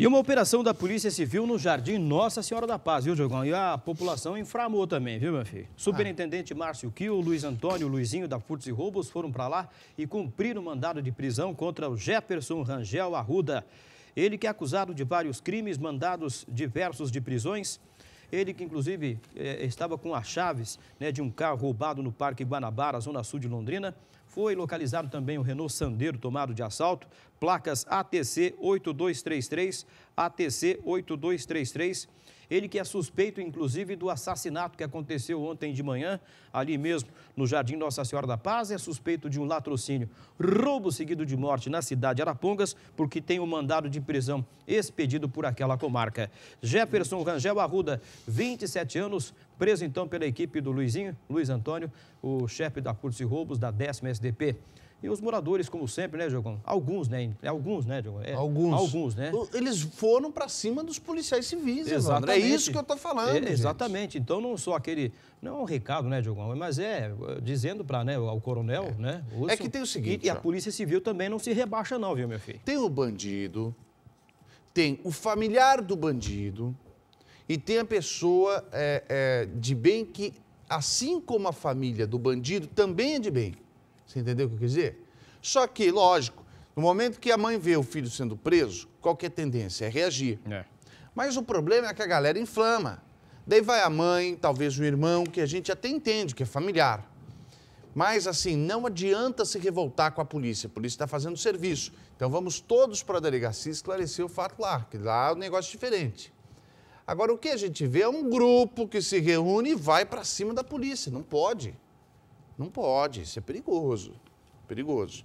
E uma operação da Polícia Civil no Jardim Nossa Senhora da Paz, viu, Diogão? E a população inframou também, viu, meu filho? Ah. Superintendente Márcio Kio, Luiz Antônio, Luizinho da Furtos e Roubos foram para lá e cumpriram o mandado de prisão contra o Jefferson Rangel Arruda. Ele que é acusado de vários crimes, mandados diversos de prisões, ele que, inclusive, é, estava com as chaves né, de um carro roubado no Parque Guanabara, zona sul de Londrina. Foi localizado também o Renault Sandero tomado de assalto, placas ATC 8233, ATC 8233 ele que é suspeito, inclusive, do assassinato que aconteceu ontem de manhã, ali mesmo no Jardim Nossa Senhora da Paz, é suspeito de um latrocínio, roubo seguido de morte na cidade de Arapongas, porque tem um mandado de prisão expedido por aquela comarca. Jefferson Rangel Arruda, 27 anos, preso então pela equipe do Luizinho, Luiz Antônio, o chefe da Curso de Roubos da 10 SDP. E os moradores, como sempre, né, Diogão? Alguns, né? É alguns, né, Diogão? É, alguns. Alguns, né? Eles foram para cima dos policiais civis, é exatamente. É isso que eu estou falando. É, exatamente. Gente. Então, não só aquele. Não é um recado, né, Diogão? Mas é dizendo para né, o coronel, é. né? é que tem o seguinte. E, a Polícia Civil também não se rebaixa, não, viu, meu filho? Tem o bandido, tem o familiar do bandido e tem a pessoa é, é de bem que, assim como a família do bandido, também é de bem. Você entendeu o que eu quis dizer? Só que, lógico, no momento que a mãe vê o filho sendo preso, qualquer tendência é reagir. É. Mas o problema é que a galera inflama. Daí vai a mãe, talvez o irmão, que a gente até entende que é familiar. Mas assim, não adianta se revoltar com a polícia. A polícia está fazendo serviço. Então vamos todos para a delegacia esclarecer o fato lá, que lá é um negócio diferente. Agora, o que a gente vê é um grupo que se reúne e vai para cima da polícia. Não pode. Não pode, isso é perigoso. Perigoso.